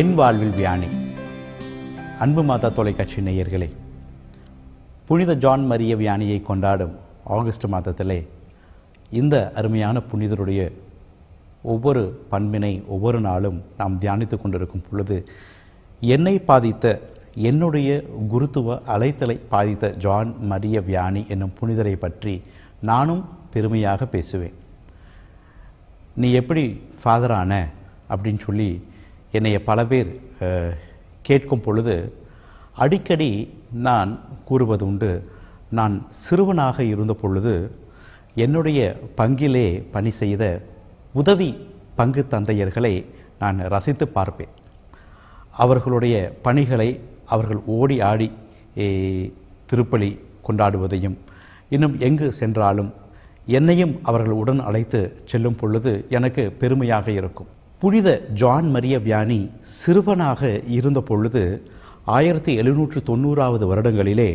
என் வாழ்வில் வியானி அன்பு மாதா தொலைக்காட்சி நேயர்களே புனித ஜான் மரிய வியானியை கொண்டாடும் ஆகஸ்ட் மாதத்திலே இந்த அருமையான புனிதருடைய ஒவ்வொரு பண்பினை ஒவ்வொரு நாளும் நாம் தியானித்து கொண்டிருக்கும் பொழுது என்னை பாதித்த என்னுடைய குருத்துவ அலைத்தலை பாதித்த ஜான் மரிய வியானி என்னும் புனிதரை பற்றி நானும் பெருமையாக பேசுவேன் நீ எப்படி ஃபாதரான அப்படின்னு சொல்லி என்னைய பல பேர் கேட்கும் பொழுது அடிக்கடி நான் கூறுவது உண்டு நான் சிறுவனாக இருந்த பொழுது என்னுடைய பங்கிலே பணி செய்த உதவி பங்கு தந்தையர்களை நான் ரசித்து பார்ப்பேன் அவர்களுடைய பணிகளை அவர்கள் ஓடி ஆடி திருப்பலி கொண்டாடுவதையும் இன்னும் எங்கு சென்றாலும் என்னையும் அவர்கள் உடன் அழைத்து செல்லும் பொழுது எனக்கு பெருமையாக இருக்கும் புனித ஜான் மரிய வியானி சிறுவனாக இருந்த பொழுது ஆயிரத்தி எழுநூற்று தொண்ணூறாவது வருடங்களிலே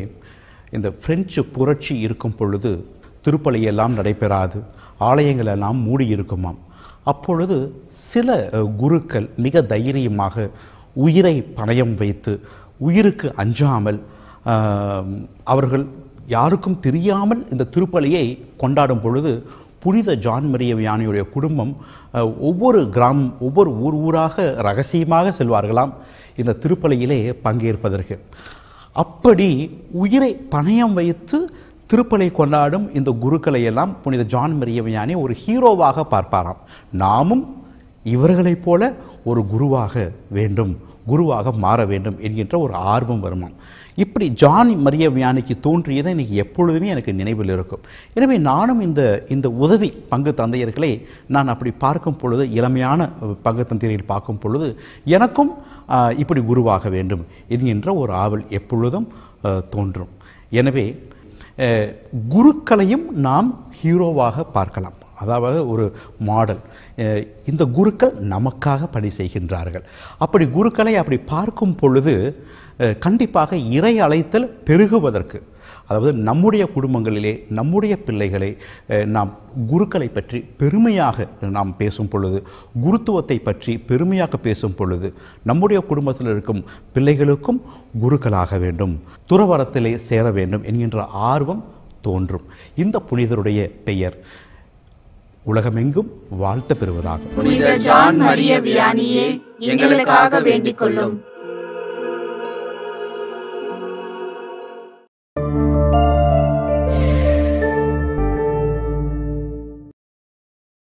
இந்த பிரெஞ்சு புரட்சி இருக்கும் பொழுது திருப்பலையெல்லாம் நடைபெறாது ஆலயங்கள் எல்லாம் மூடி இருக்குமாம் அப்பொழுது சில குருக்கள் மிக தைரியமாக உயிரை பணயம் வைத்து உயிருக்கு அஞ்சாமல் அவர்கள் யாருக்கும் தெரியாமல் இந்த திருப்பலியை கொண்டாடும் பொழுது புனித ஜான் மரிய யானையுடைய குடும்பம் ஒவ்வொரு கிராமம் ஒவ்வொரு ஊர் ஊராக ரகசியமாக செல்வார்களாம் இந்த திருப்பலையிலே பங்கேற்பதற்கு அப்படி உயிரை பணயம் வைத்து திருப்பலை கொண்டாடும் இந்த குருக்களை எல்லாம் புனித ஜான் மரியவியானி ஒரு ஹீரோவாக பார்ப்பாராம் நாமும் இவர்களைப் போல ஒரு குருவாக வேண்டும் குருவாக மாற வேண்டும் என்கின்ற ஒரு ஆர்வம் வருமாம் இப்படி ஜான் மரிய வியானிக்கு தோன்றியதை இன்றைக்கி எப்பொழுதுமே எனக்கு நினைவில் இருக்கும் எனவே நானும் இந்த இந்த உதவி பங்கு தந்தையர்களை நான் அப்படி பார்க்கும் பொழுது இளமையான பங்கு தந்தையர்கள் பார்க்கும் பொழுது எனக்கும் இப்படி குருவாக வேண்டும் என்கின்ற ஒரு ஆவல் எப்பொழுதும் தோன்றும் எனவே குருக்களையும் நாம் ஹீரோவாக பார்க்கலாம் அதாவது ஒரு மாடல் இந்த குருக்கள் நமக்காக பணி செய்கின்றார்கள் அப்படி குருக்களை அப்படி பார்க்கும் பொழுது கண்டிப்பாக இறை அழைத்தல் பெருகுவதற்கு அதாவது நம்முடைய குடும்பங்களிலே நம்முடைய பிள்ளைகளை நாம் குருக்களை பற்றி பெருமையாக நாம் பேசும் பொழுது குருத்துவத்தை பற்றி பெருமையாக பேசும் பொழுது நம்முடைய குடும்பத்தில் இருக்கும் பிள்ளைகளுக்கும் குருக்களாக வேண்டும் துறவரத்திலே சேர வேண்டும் என்கின்ற ஆர்வம் தோன்றும் இந்த புனிதருடைய பெயர் உலகமெங்கும் வாழ்த்த பெறுவதாக புனித ஜான் மரிய வியானியே எங்களுக்காக வேண்டிக் கொள்ளும்